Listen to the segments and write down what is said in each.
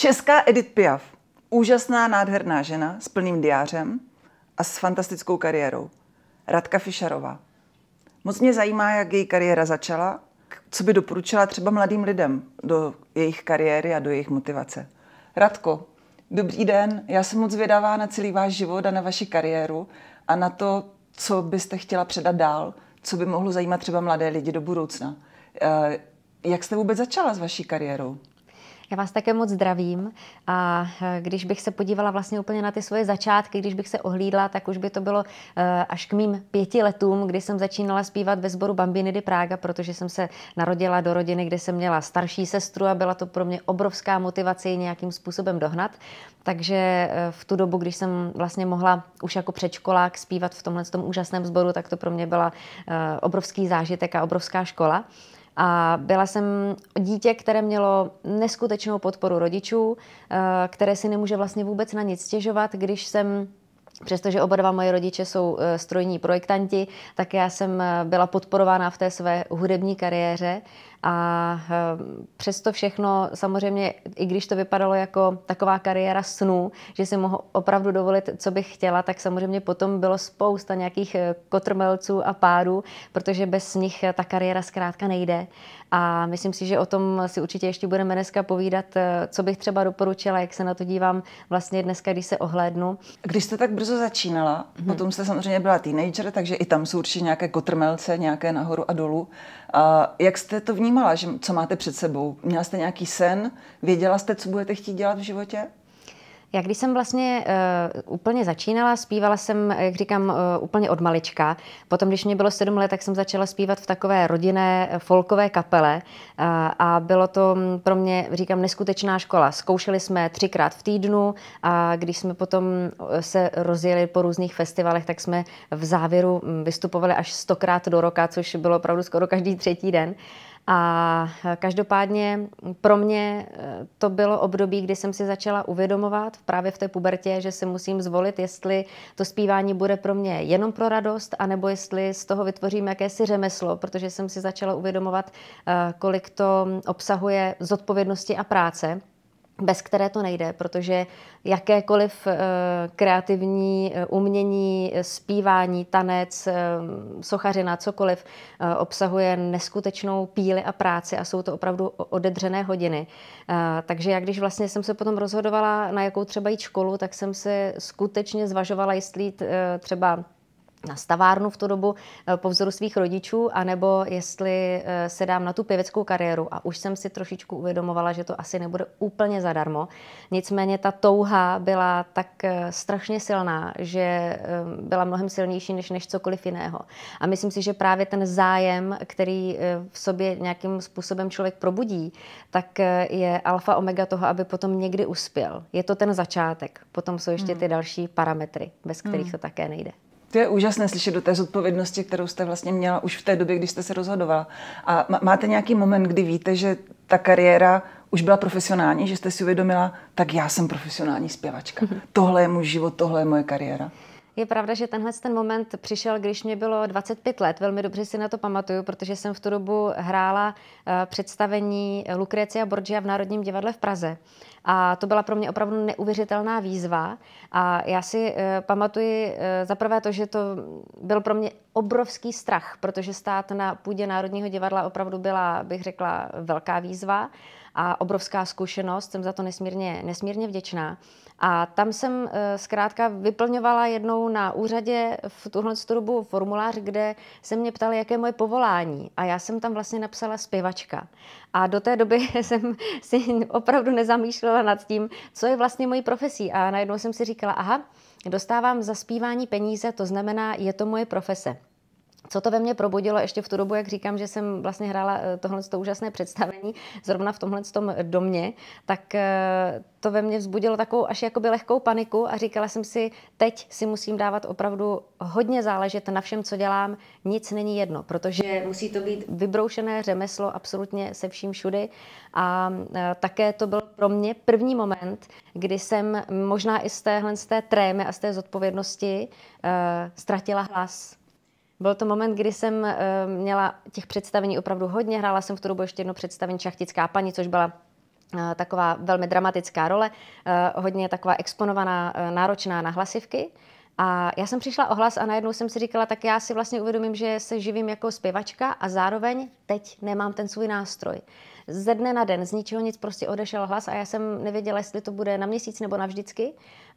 Česká Edith Piaf. Úžasná, nádherná žena s plným diářem a s fantastickou kariérou. Radka Fischerová. Moc mě zajímá, jak její kariéra začala, co by doporučila třeba mladým lidem do jejich kariéry a do jejich motivace. Radko, dobrý den, já jsem moc zvědavá na celý váš život a na vaši kariéru a na to, co byste chtěla předat dál, co by mohlo zajímat třeba mladé lidi do budoucna. Eh, jak jste vůbec začala s vaší kariérou? Já vás také moc zdravím a eh, když bych se podívala vlastně úplně na ty svoje začátky, když bych se ohlídla, tak už by to bylo eh, až k mým pěti letům, kdy jsem začínala zpívat ve sboru Bambiny de Praga, protože jsem se narodila do rodiny, kde jsem měla starší sestru a byla to pro mě obrovská motivace ji nějakým způsobem dohnat. Takže eh, v tu dobu, když jsem vlastně mohla už jako předškolák zpívat v tomhle tom úžasném sboru, tak to pro mě byla obrovský zážitek a obrovská škola. A byla jsem dítě, které mělo neskutečnou podporu rodičů, eh, které si nemůže vlastně vůbec na nic stěžovat, když jsem Přestože oba dva moje rodiče jsou eh, strojní projektanti, tak já jsem eh, byla podporována v té své hudební kariéře. A eh, přesto všechno, samozřejmě, i když to vypadalo jako taková kariéra snů, že si mohu opravdu dovolit, co bych chtěla, tak samozřejmě potom bylo spousta nějakých eh, kotrmelců a párů, protože bez nich eh, ta kariéra zkrátka nejde. A myslím si, že o tom si určitě ještě budeme dneska povídat, co bych třeba doporučila, jak se na to dívám vlastně dneska, když se ohlédnu. Když jste tak brzo začínala, hmm. potom jste samozřejmě byla teenager, takže i tam jsou určitě nějaké kotrmelce, nějaké nahoru a dolů. A jak jste to vnímala? vnímala, že, co máte před sebou? Měla jste nějaký sen? Věděla jste, co budete chtít dělat v životě? Já když jsem vlastně uh, úplně začínala, zpívala jsem, jak říkám, uh, úplně od malička. Potom, když mě bylo sedm let, tak jsem začala zpívat v takové rodinné eh, folkové kapele uh, a bylo to mm, pro mě, říkám, neskutečná škola. Zkoušeli jsme třikrát v týdnu a když jsme potom se rozjeli po různých festivalech, tak jsme v závěru mm, vystupovali až stokrát do roka, což bylo opravdu skoro každý třetí den. Uh, a eh, každopádně pro mě eh, to bylo období, kdy jsem si začala uvědomovat právě v té pubertě, že si musím zvolit, jestli to zpívání bude pro mě jenom pro radost, anebo jestli z toho vytvořím jakési řemeslo, protože jsem si začala uvědomovat, eh, kolik to obsahuje zodpovědnosti a práce bez které to nejde, protože jakékoliv eh, kreativní eh, umění, eh, zpívání, tanec, sochařina, cokoliv obsahuje neskutečnou píli a práci a jsou to opravdu odedřené hodiny. Takže já, když vlastně jsem se potom rozhodovala, na jakou třeba jít školu, tak jsem se skutečně zvažovala, jestli jít třeba na stavárnu v tu dobu eh, po vzoru svých rodičů, anebo jestli eh, se dám na tu pěveckou kariéru. A už jsem si trošičku uvědomovala, že to asi nebude úplně zadarmo. Nicméně ta touha byla tak eh, strašně silná, že byla mnohem silnější než, než cokoliv jiného. A myslím si, že právě ten zájem, který v sobě nějakým způsobem člověk probudí, tak je alfa omega toho, aby potom někdy uspěl. Je to ten začátek. Potom jsou ještě hmm. ty další parametry, bez kterých hmm. to také nejde. To je úžasné slyšet do té zodpovědnosti, kterou jste vlastně měla už v té době, když jste se rozhodovala. A máte nějaký moment, kdy víte, že ta kariéra už byla profesionální, že jste si uvědomila, tak já jsem profesionální zpěvačka. Mm-hmm. Tohle je můj život, tohle je moje kariéra. Je pravda, že tenhle ten moment přišel, když mě bylo 25 let. Velmi dobře si na to pamatuju, protože jsem v tu dobu hrála eh, představení Lucrecia Borgia v Národním divadle v Praze. A to byla pro mě opravdu neuvěřitelná výzva. A já si eh, pamatuji eh, za prvé to, že to byl pro mě obrovský strach, protože stát na půdě Národního divadla opravdu byla, bych řekla, velká výzva a obrovská zkušenost, jsem za to nesmírně, nesmírně vděčná. A tam jsem eh, zkrátka vyplňovala jednou na úřadě v tuhle dobu formulář, kde se mě ptali, jaké je moje povolání. A já jsem tam vlastně napsala zpěvačka. A do té doby jsem si opravdu nezamýšlela nad tím, co je vlastně mojí profesí. A najednou jsem si říkala, aha, dostávám za zpívání peníze, to znamená, je to moje profese co to ve mně probudilo ještě v tu dobu, jak říkám, že jsem vlastně hrála eh, tohle to úžasné představení zrovna v tomhle tom domě, tak eh, to ve mně vzbudilo takovou až jakoby lehkou paniku a říkala jsem si, teď si musím dávat opravdu hodně záležet na všem, co dělám, nic není jedno, protože musí to být vybroušené řemeslo absolutně se vším všudy a eh, také to byl pro mě první moment, kdy jsem možná i z téhle z té trémy a z té zodpovědnosti uh, ztratila hlas byl to moment, kdy jsem eh, měla těch představení opravdu hodně. Hrála jsem v tu dobu ještě jedno představení Šachtická paní, což byla eh, taková velmi dramatická role, eh, hodně taková exponovaná, náročná na hlasivky. A já jsem přišla o hlas a najednou jsem si říkala, tak já si vlastně uvědomím, že se živím jako zpěvačka a zároveň teď nemám ten svůj nástroj ze dne na den, z ničeho nic prostě odešel hlas a já jsem nevěděla, jestli to bude na měsíc nebo na vždycky.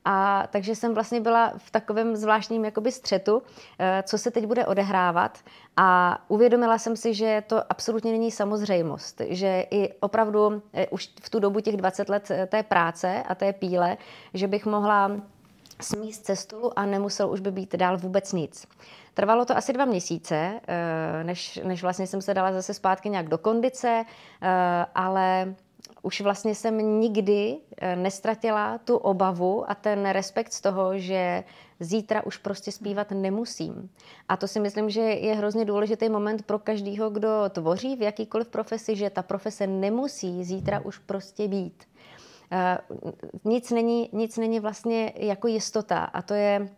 A takže jsem vlastně byla v takovém zvláštním jakoby střetu, eh, co se teď bude odehrávat a uvědomila jsem si, že to absolutně není samozřejmost, že i opravdu eh, už v tu dobu těch 20 let eh, té práce a té píle, že bych mohla smíst ze stolu a nemusel už by být dál vůbec nic. Trvalo to asi dva měsíce, eh, než, než vlastně jsem se dala zase zpátky nějak do kondice, eh, ale už vlastně jsem nikdy eh, nestratila tu obavu a ten respekt z toho, že zítra už prostě zpívat nemusím. A to si myslím, že je hrozně důležitý moment pro každého, kdo tvoří v jakýkoliv profesi, že ta profese nemusí zítra už prostě být. Eh, nic není, nic není vlastně jako jistota a to je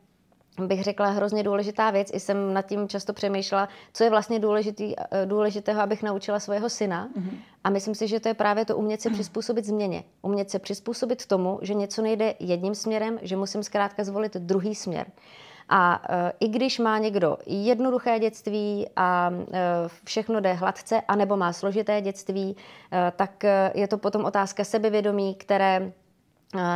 bych řekla, hrozně důležitá věc. I jsem nad tím často přemýšlela, co je vlastně důležitý, eh, důležitého, abych naučila svého syna. Mm-hmm. A myslím si, že to je právě to umět se přizpůsobit změně. Umět se přizpůsobit tomu, že něco nejde jedním směrem, že musím zkrátka zvolit druhý směr. A eh, i když má někdo jednoduché dětství a eh, všechno jde hladce, anebo má složité dětství, eh, tak je to potom otázka sebevědomí, které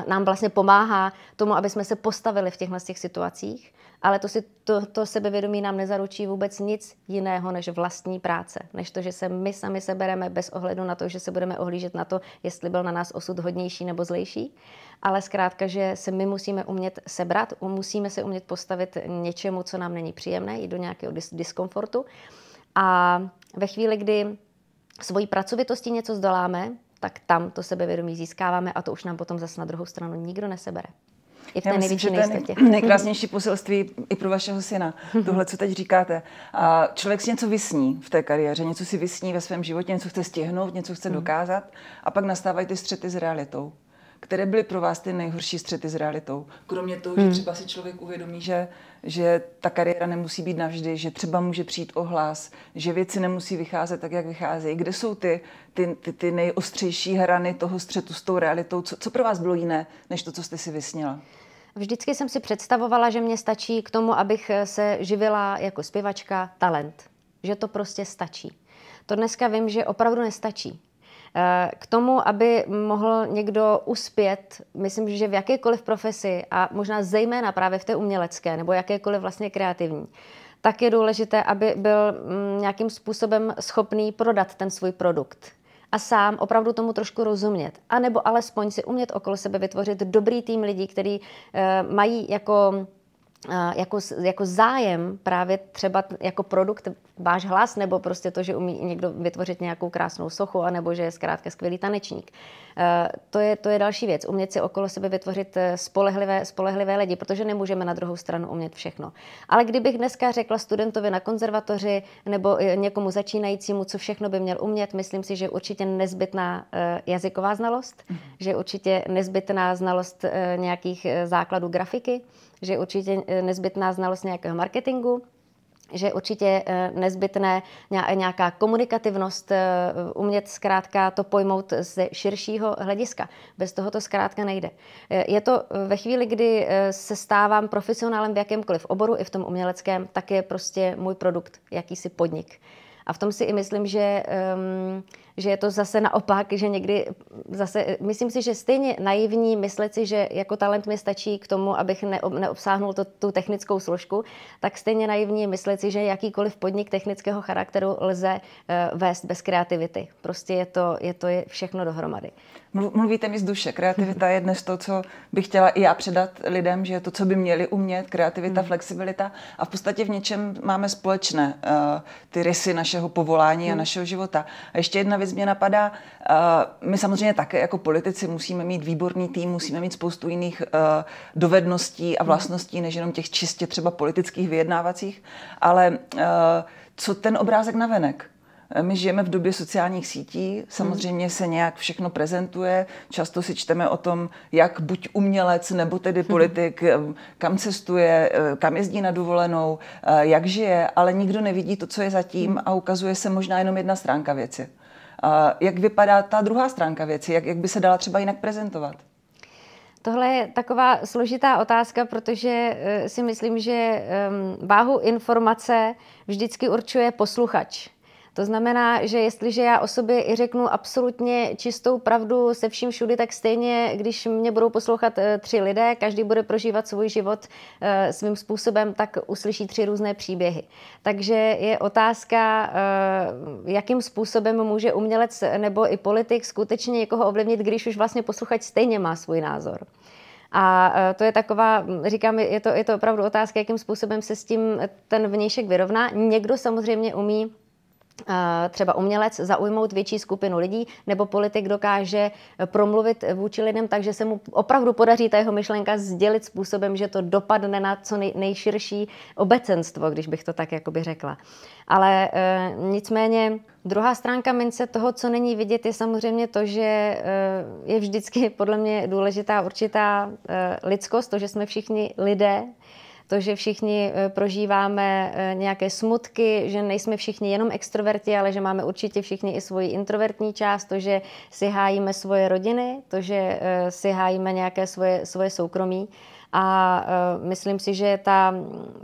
nám vlastně pomáhá tomu, aby jsme se postavili v těchto těch situacích, ale to, si, to, to sebevědomí nám nezaručí vůbec nic jiného než vlastní práce, než to, že se my sami sebereme bez ohledu na to, že se budeme ohlížet na to, jestli byl na nás osud hodnější nebo zlejší, ale zkrátka, že se my musíme umět sebrat, musíme se umět postavit něčemu, co nám není příjemné, i do nějakého dis- diskomfortu. A ve chvíli, kdy svojí pracovitostí něco zdoláme, tak tam to sebevědomí získáváme a to už nám potom zase na druhou stranu nikdo nesebere. I v té Já myslím, že to je nejkrásnější poselství i pro vašeho syna. Tohle, co teď říkáte. A člověk si něco vysní v té kariéře, něco si vysní ve svém životě, něco chce stihnout, něco chce mhm. dokázat a pak nastávají ty střety s realitou. Které byly pro vás ty nejhorší střety s realitou? Kromě toho, hmm. že třeba si člověk uvědomí, že, že ta kariéra nemusí být navždy, že třeba může přijít ohlas, že věci nemusí vycházet tak, jak vycházejí. Kde jsou ty, ty, ty, ty nejostřejší hrany toho střetu s tou realitou? Co, co pro vás bylo jiné, než to, co jste si vysněla? Vždycky jsem si představovala, že mě stačí k tomu, abych se živila jako zpěvačka talent. Že to prostě stačí. To dneska vím, že opravdu nestačí. Eh, k tomu, aby mohl někdo uspět, myslím, že v jakékoliv profesi a možná zejména právě v té umělecké nebo jakékoliv vlastně kreativní, tak je důležité, aby byl mm, nějakým způsobem schopný prodat ten svůj produkt a sám opravdu tomu trošku rozumět. A nebo alespoň si umět okolo sebe vytvořit dobrý tým lidí, který eh, mají jako jako, jako zájem právě třeba jako produkt váš hlas, nebo prostě to, že umí někdo vytvořit nějakou krásnou sochu, anebo že je zkrátka skvělý tanečník. E, to je, to je další věc. Umět si okolo sebe vytvořit e, spolehlivé, spolehlivé lidi, protože nemůžeme na druhou stranu umět všechno. Ale kdybych dneska řekla studentovi na konzervatoři nebo někomu začínajícímu, co všechno by měl umět, myslím si, že je určitě nezbytná e, jazyková znalost, mhm. že je určitě nezbytná znalost nějakých základů grafiky, že je určitě eh, nezbytná znalost nějakého marketingu, že je určitě eh, nezbytné nějaká komunikativnost, eh, umět zkrátka to pojmout ze širšího hlediska. Bez toho to zkrátka nejde. Je to ve chvíli, kdy se stávám profesionálem v jakémkoliv oboru, i v tom uměleckém, tak je prostě můj produkt jakýsi podnik. A v tom si i myslím, že um, že je to zase naopak, že někdy zase, myslím si, že stejně naivní myslet si, že jako talent mi stačí k tomu, abych neobsáhnul to, tu technickou složku, tak stejně naivní myslet si, že jakýkoliv podnik technického charakteru lze uh, vést bez kreativity. Prostě je to, je to je všechno dohromady. Mluvíte mi z duše. Kreativita je dnes to, co bych chtěla i já předat lidem, že je to, co by měli umět, kreativita, hmm. flexibilita a v podstatě v něčem máme společné uh, ty rysy našeho povolání a hmm. našeho života. A ještě jedna věc, věc mě napadá, eh, my samozřejmě také jako politici musíme mít výborný tým, musíme mít spoustu jiných eh, dovedností a vlastností, než jenom těch čistě třeba politických vyjednávacích, ale eh, co ten obrázek navenek? My žijeme v době sociálních sítí, samozřejmě se nějak všechno prezentuje, často si čteme o tom, jak buď umělec nebo tedy mhm. politik, kam cestuje, kam jezdí na dovolenou, jak žije, ale nikdo nevidí to, co je zatím mhm. a ukazuje se možná jenom jedna stránka věci. Eh, jak vypadá ta druhá stránka věci? Jak, jak by se dala třeba jinak prezentovat? Tohle je taková složitá otázka, protože eh, si myslím, že ehm, váhu informace vždycky určuje posluchač. To znamená, že jestliže já o sobě i řeknu absolutně čistou pravdu se vším všudy, tak stejně, když mě budou poslouchat eh, tři lidé, každý bude prožívat svůj život eh, svým způsobem, tak uslyší tři různé příběhy. Takže je otázka, eh, jakým způsobem může umělec nebo i politik skutečně někoho ovlivnit, když už vlastně posluchač stejně má svůj názor. A to je taková, říkám, je to, je to opravdu otázka, jakým způsobem se s tím ten vnějšek vyrovná. Někdo samozřejmě umí třeba umělec zaujmout větší skupinu lidí, nebo politik dokáže eh, promluvit vůči lidem tak, že se mu opravdu podaří ta jeho myšlenka sdělit způsobem, že to dopadne na co nej, nejširší obecenstvo, když bych to tak jakoby řekla. Ale e, nicméně druhá stránka mince toho, co není vidět, je samozřejmě to, že e, je vždycky podle mě důležitá určitá e, lidskost, to, že jsme všichni lidé, to, že všichni eh, prožíváme eh, nějaké smutky, že nejsme všichni jenom extroverti, ale že máme určitě všichni i svoji introvertní část, to, že si hájíme svoje rodiny, to, že eh, si hájíme nějaké svoje, svoje soukromí. A myslím si, že ta,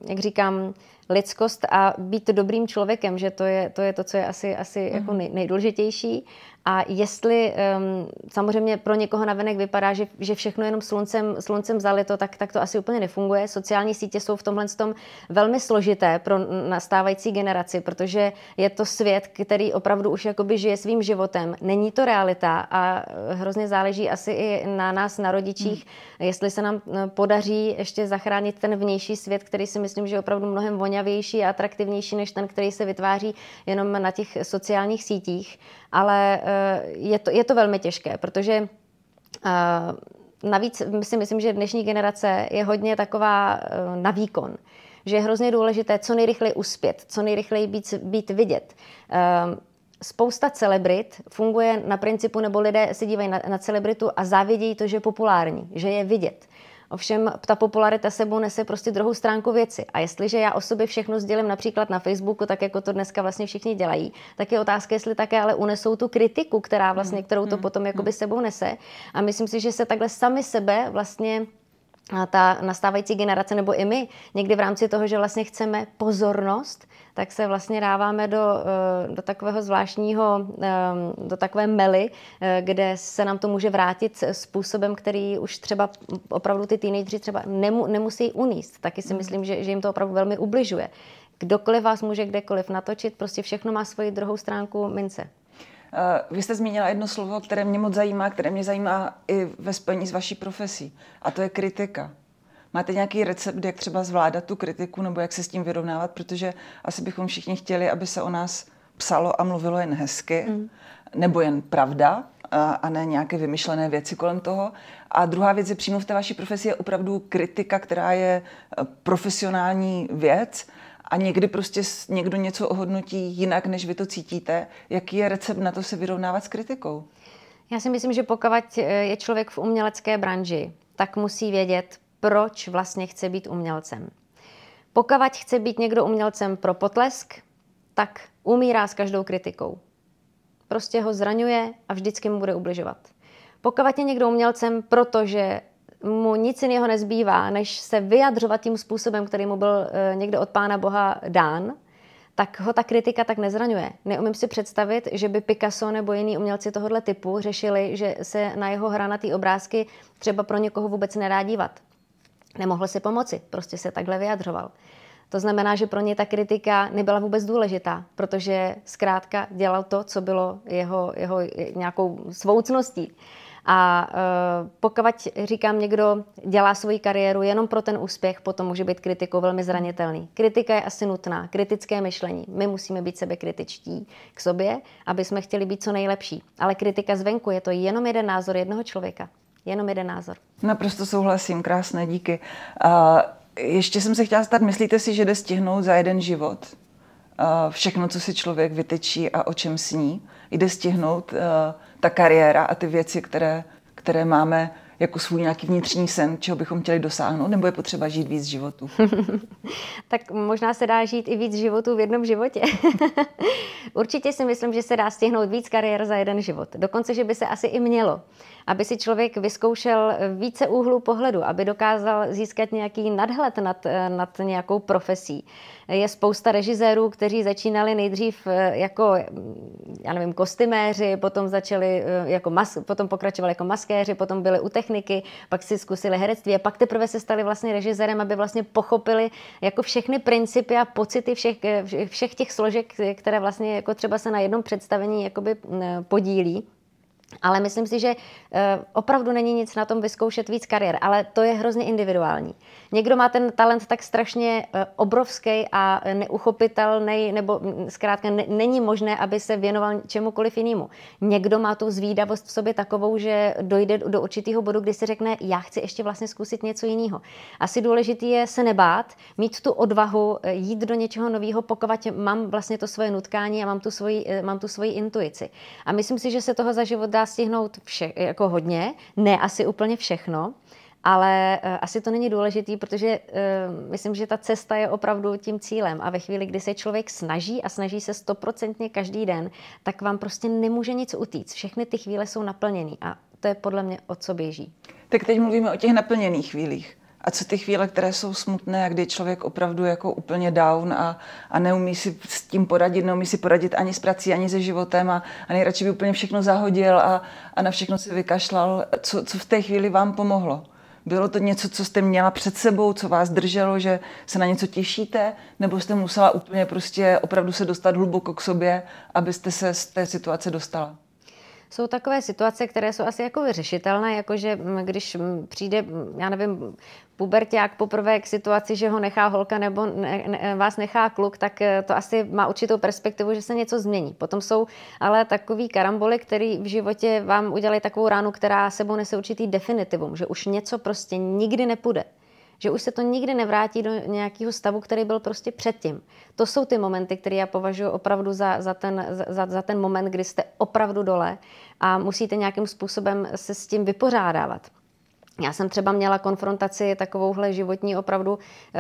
jak říkám, lidskost a být dobrým člověkem, že to je to, je to co je asi, asi jako mhm. nej, nejdůležitější. A jestli um, samozřejmě pro někoho navenek vypadá, že, že všechno jenom sluncem, sluncem zalito, tak, tak to asi úplně nefunguje. Sociální sítě jsou v tomhle tom velmi složité pro nastávající generaci, protože je to svět, který opravdu už jakoby žije svým životem. Není to realita a eh, hrozně záleží asi i na nás, na rodičích, hmm. jestli se nám eh, podaří ještě zachránit ten vnější svět, který si myslím, že je opravdu mnohem vonavější a atraktivnější než ten, který se vytváří jenom na těch sociálních sítích. Ale eh, Eh, je to, je to velmi těžké, protože eh, navíc si myslím, že dnešní generace je hodně taková eh, na výkon že je hrozně důležité co nejrychleji uspět, co nejrychleji být, být vidět. Spousta celebrit funguje na principu, nebo lidé se dívají na, na celebritu a závědějí to, že je populární, že je vidět. Ovšem ta popularita sebou nese prostě druhou stránku věci. A jestliže já o sobě všechno sdělím například na Facebooku, tak jako to dneska vlastně všichni dělají, tak je otázka, jestli také ale unesou tu kritiku, která vlastně, mm, kterou to mm, potom jakoby mm. sebou nese. A myslím si, že se takhle sami sebe vlastně a ta nastávající generace nebo i my někdy v rámci toho, že vlastně chceme pozornost, tak se vlastně dáváme do, eh, do takového zvláštního, eh, do takové mely, eh, kde se nám to může vrátit způsobem, který už třeba opravdu ty teenageři třeba nemu, nemusí uníst. Taky si hmm. myslím, že, že jim to opravdu velmi ubližuje. Kdokoliv vás může kdekoliv natočit, prostě všechno má svoji druhou stránku mince. Eh, vy jste zmínila jedno slovo, které mě moc zajímá, které mě zajímá i ve spojení s vaší profesí, a to je kritika. Máte nějaký recept, jak třeba zvládat tu kritiku nebo jak se s tím vyrovnávat, protože asi bychom všichni chtěli, aby se o nás psalo a mluvilo jen hezky, mm. nebo jen pravda, a, a ne nějaké vymyšlené věci kolem toho. A druhá věc je přímo v té vaší profesi je opravdu kritika, která je eh, profesionální věc a někdy prostě někdo něco ohodnotí jinak, než vy to cítíte. Jaký je recept na to se vyrovnávat s kritikou? Já si myslím, že pokud eh, je člověk v umělecké branži, tak musí vědět, proč vlastně chce být umělcem. Pokud chce být někdo umělcem pro potlesk, tak umírá s každou kritikou. Prostě ho zraňuje a vždycky mu bude ubližovat. Pokud je někdo umělcem, protože mu nic jiného nezbývá, než se vyjadřovat tím způsobem, který mu byl eh, někde od Pána Boha dán, tak ho ta kritika tak nezraňuje. Neumím si představit, že by Picasso nebo jiní umělci tohoto typu řešili, že se na jeho hranatý obrázky třeba pro někoho vůbec nedá dívat. Nemohl si pomoci, prostě se takhle vyjadřoval. To znamená, že pro ně ta kritika nebyla vůbec důležitá, protože zkrátka dělal to, co bylo jeho, jeho nějakou svoucností. A uh, pokud říkám, někdo dělá svoji kariéru jenom pro ten úspěch, potom může být kritikou velmi zranitelný. Kritika je asi nutná, kritické myšlení. My musíme být sebe kritičtí k sobě, aby jsme chtěli být co nejlepší. Ale kritika zvenku je to jenom jeden názor jednoho člověka. Jenom jeden názor. Naprosto souhlasím, krásné, díky. Uh, ještě jsem se chtěla zeptat, myslíte si, že jde stihnout za jeden život? Uh, všechno, co si člověk vytečí a o čem sní, jde stihnout uh, ta kariéra a ty věci, které, které máme jako svůj nějaký vnitřní sen, čeho bychom chtěli dosáhnout, nebo je potřeba žít víc životů? tak možná se dá žít i víc životů v jednom životě. Určitě si myslím, že se dá stihnout víc kariér za jeden život. Dokonce, že by se asi i mělo aby si člověk vyzkoušel více úhlů pohledu, aby dokázal získat nějaký nadhled nad, nad nějakou profesí. Je spousta režisérů, kteří začínali nejdřív eh, jako, já nevím, kostyméři, potom začali eh, jako mas, potom pokračovali jako maskéři, potom byli u techniky, pak si zkusili herectví a pak teprve se stali vlastně režisérem, aby vlastně pochopili jako všechny principy a pocity všech, eh, všech těch složek, které vlastně jako třeba se na jednom představení jakoby podílí. Ale myslím si, že eh, opravdu není nic na tom vyzkoušet víc kariér, ale to je hrozně individuální. Někdo má ten talent tak strašně eh, obrovský a neuchopitelný, nebo mm, zkrátka není možné, aby se věnoval čemukoliv jinému. Někdo má tu zvídavost v sobě takovou, že dojde do určitého bodu, kdy si řekne, já chci ještě vlastně zkusit něco jiného. Asi důležité je se nebát, mít tu odvahu, eh, jít do něčeho nového, pokud mám vlastně to svoje nutkání a mám tu svoji, mám tu svoji intuici. A myslím si, že se toho za život dá stihnout vše, jako hodně, ne asi úplně všechno, ale uh, asi to není důležitý, protože uh, myslím, že ta cesta je opravdu tím cílem a ve chvíli, kdy se člověk snaží a snaží se stoprocentně každý den, tak vám prostě nemůže nic utíct. Všechny ty chvíle jsou naplněné a to je podle mě o co běží. Tak teď mluvíme o těch naplněných chvílích. A co ty chvíle, které jsou smutné a kdy je člověk opravdu jako úplně down a, a neumí si s tím poradit, neumí si poradit ani s prací, ani se životem a, a nejradši by úplně všechno zahodil a, a na všechno si vykašlal. Co, co v té chvíli vám pomohlo? Bylo to něco, co jste měla před sebou, co vás drželo, že se na něco těšíte, nebo jste musela úplně prostě opravdu se dostat hluboko k sobě, abyste se z té situace dostala? jsou takové situace, které jsou asi jako vyřešitelné, jakože mm, když mm, přijde, mm, já nevím, puberták poprvé k situaci, že ho nechá holka nebo ne, ne, vás nechá kluk, tak eh, to asi má určitou perspektivu, že se něco změní. Potom jsou ale takový karamboly, který v životě vám udělají takovou ránu, která sebou nese určitý definitivum, že už něco prostě nikdy nepůjde že už se to nikdy nevrátí do nějakého stavu, který byl prostě předtím. To jsou ty momenty, které já považuji opravdu za, za, ten, za, za ten moment, kdy jste opravdu dole a musíte nějakým způsobem se s tím vypořádávat. Já jsem třeba měla konfrontaci takovouhle životní opravdu eh,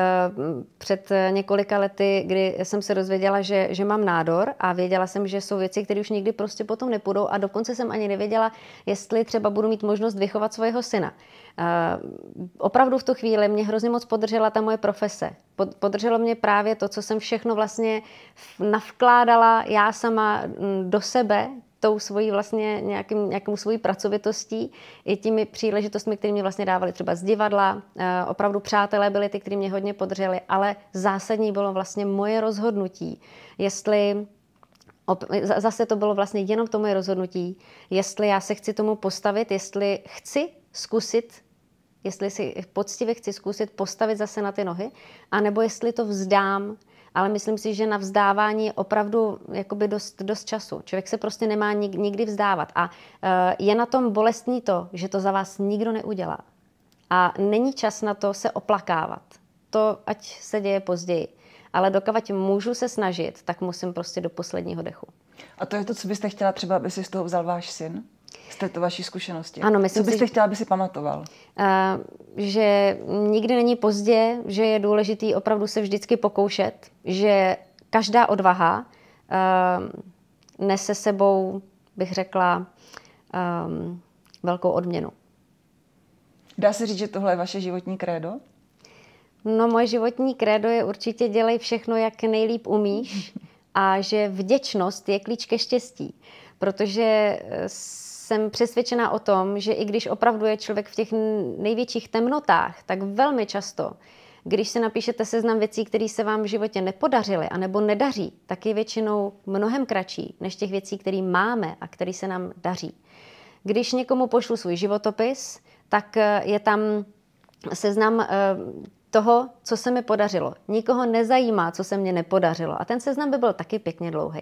před několika lety, kdy jsem se dozvěděla, že, že mám nádor a věděla jsem, že jsou věci, které už nikdy prostě potom nepůjdou a dokonce jsem ani nevěděla, jestli třeba budu mít možnost vychovat svého syna. Eh, opravdu v tu chvíli mě hrozně moc podržela ta moje profese. Podrželo mě právě to, co jsem všechno vlastně navkládala já sama mm, do sebe, tou svojí vlastně nějakým, nějakou svojí pracovitostí i těmi příležitostmi, které mě vlastně dávali třeba z divadla. Eh, opravdu přátelé byli ty, kteří mě hodně podřeli, ale zásadní bylo vlastně moje rozhodnutí, jestli Zase to bylo vlastně jenom to moje rozhodnutí, jestli já se chci tomu postavit, jestli chci zkusit jestli si poctivě chci zkusit postavit zase na ty nohy, anebo jestli to vzdám, ale myslím si, že na vzdávání je opravdu jakoby dost, dost času. Člověk se prostě nemá nikdy vzdávat a eh, je na tom bolestný to, že to za vás nikdo neudělá. A není čas na to se oplakávat. To ať se děje později. Ale dokavať můžu se snažit, tak musím prostě do posledního dechu. A to je to, co byste chtěla třeba, aby si z toho vzal váš syn? Z této vaší zkušenosti. Ano, myslím Co byste si, chtěla, aby si pamatoval? A, eh, že nikdy není pozdě, že je důležitý opravdu se vždycky pokoušet, že každá odvaha eh, nese sebou, bych řekla, eh, velkou odměnu. Dá se říct, že tohle je vaše životní krédo? No, moje životní krédo je určitě dělej všechno, jak nejlíp umíš a že vděčnost je klíč ke štěstí. Uh, protože eh, jsem přesvědčena o tom, že i když opravdu je člověk v těch největších temnotách, tak velmi často, když si napíšete seznam věcí, které se vám v životě nepodařily a nebo nedaří, tak je většinou mnohem kratší než těch věcí, které máme a které se nám daří. Když někomu pošlu svůj životopis, tak eh, je tam seznam eh, toho, co se mi podařilo. Nikoho nezajímá, co se mně nepodařilo. A ten seznam by byl taky pěkně dlouhý.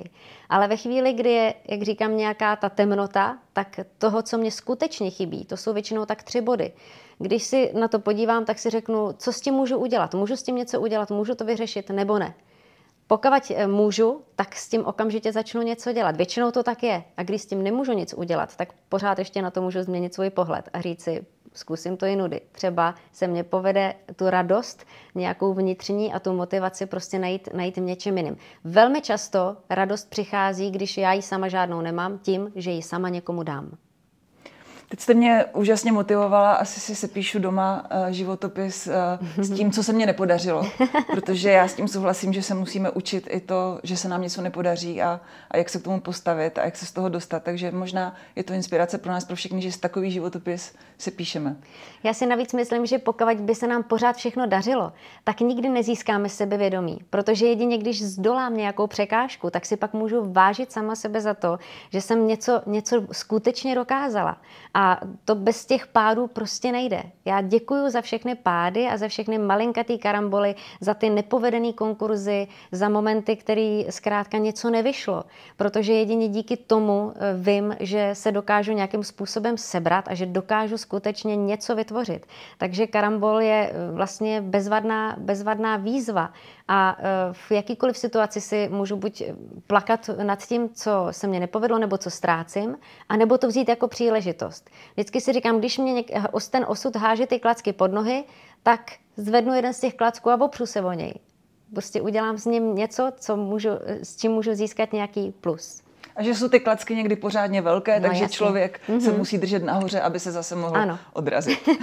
Ale ve chvíli, kdy je, jak říkám, nějaká ta temnota, tak toho, co mě skutečně chybí, to jsou většinou tak tři body. Když si na to podívám, tak si řeknu, co s tím můžu udělat. Můžu s tím něco udělat, můžu to vyřešit nebo ne. Pokud eh, můžu, tak s tím okamžitě začnu něco dělat. Většinou to tak je. A když s tím nemůžu nic udělat, tak pořád ještě na to můžu změnit svůj pohled a říct si, zkusím to jinudy. Třeba se mně povede tu radost, nějakou vnitřní a tu motivaci prostě najít, najít v něčem jiným. Velmi často radost přichází, když já ji sama žádnou nemám, tím, že ji sama někomu dám. Teď jste mě úžasně motivovala, asi si sepíšu doma uh, životopis uh, s tím, co se mě nepodařilo, protože já s tím souhlasím, že se musíme učit i to, že se nám něco nepodaří a, a jak se k tomu postavit a jak se z toho dostat. Takže možná je to inspirace pro nás, pro všechny, že takový životopis se píšeme. Já si navíc myslím, že pokud by se nám pořád všechno dařilo, tak nikdy nezískáme sebevědomí, protože jedině když zdolám nějakou překážku, tak si pak můžu vážit sama sebe za to, že jsem něco, něco skutečně dokázala. A a to bez těch pádů prostě nejde. Já děkuji za všechny pády a za všechny malinkatý karamboly, za ty nepovedené konkurzy, za momenty, který zkrátka něco nevyšlo. Protože jedině díky tomu eh, vím, že se dokážu nějakým způsobem sebrat a že dokážu skutečně něco vytvořit. Takže karambol je eh, vlastně bezvadná, bezvadná výzva a eh, v jakýkoliv situaci si můžu buď plakat nad tím, co se mě nepovedlo, nebo co ztrácím, anebo to vzít jako příležitost radost. Vždycky si říkám, když mě něk, eh, ten osud háže ty klacky pod nohy, tak zvednu jeden z těch klacků a opřu se o něj. Prostě udělám s ním něco, co můžu, eh, s čím můžu získat nějaký plus. A že jsou ty klacky někdy pořádně velké, no, takže jasný. člověk mm-hmm. se mhm. musí držet nahoře, aby se zase mohl ano. odrazit. uh,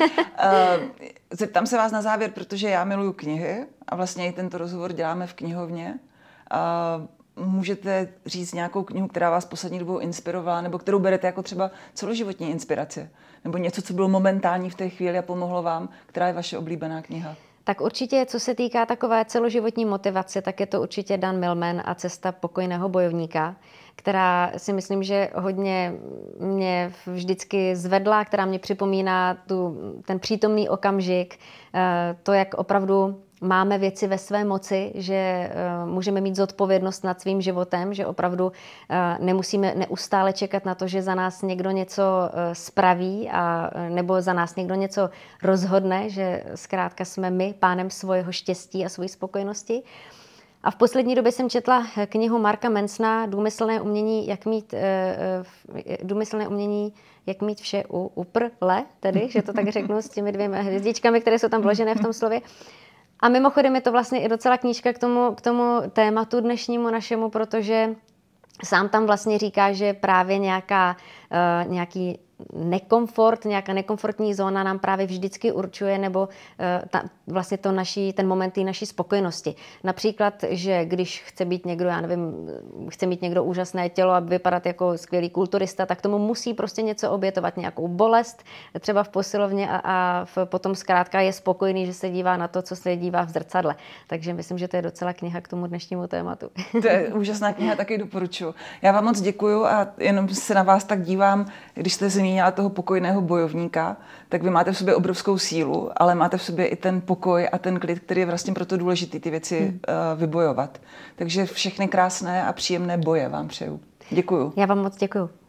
zeptám se vás na závěr, protože já miluju knihy a vlastně i tento rozhovor děláme v knihovně. Uh, můžete říct nějakou knihu, která vás poslední dobou inspirovala, nebo kterou berete jako třeba celoživotní inspiraci, nebo něco, co bylo momentální v té chvíli a pomohlo vám, která je vaše oblíbená kniha? Tak určitě, co se týká takové celoživotní motivace, tak je to určitě Dan Milman a cesta pokojného bojovníka, která si myslím, že hodně mě vždycky zvedla, která mě připomíná tu, ten přítomný okamžik, eh, to, jak opravdu máme věci ve své moci, že eh, můžeme mít zodpovědnost nad svým životem, že opravdu eh, nemusíme neustále čekat na to, že za nás někdo něco eh, spraví a nebo za nás někdo něco rozhodne, že zkrátka jsme my pánem svého štěstí a své spokojenosti. A v poslední době jsem četla knihu Marka Mensna Důmyslné umění, jak mít, důmyslné umění, jak mít vše u uprle, tedy, že to tak řeknu s těmi dvěma hvězdičkami, které jsou tam vložené v tom slově. A mimochodem je to vlastně i docela knížka k tomu, k tomu tématu dnešnímu našemu, protože sám tam vlastně říká, že právě nějaká, uh, nějaký nekomfort, nějaká nekomfortní zóna nám právě vždycky určuje nebo eh, ta, vlastně to naší, ten moment té naší spokojenosti. Například, že když chce být někdo, já nevím, chce mít někdo úžasné tělo a vypadat jako skvělý kulturista, tak tomu musí prostě něco obětovat, nějakou bolest, třeba v posilovně a, a v, potom zkrátka je spokojený, že se dívá na to, co se dívá v zrcadle. Takže myslím, že to je docela kniha k tomu dnešnímu tématu. To je úžasná kniha, taky doporučuji. Já vám moc děkuju a jenom se na vás tak dívám, když jste zmínil zmínila toho pokojného bojovníka, tak vy máte v sobě obrovskou sílu, ale máte v sobě i ten pokoj a ten klid, který je vlastně proto důležitý ty věci hmm. uh, vybojovat. Takže všechny krásné a příjemné boje vám přeju. Děkuju. Já vám moc děkuju.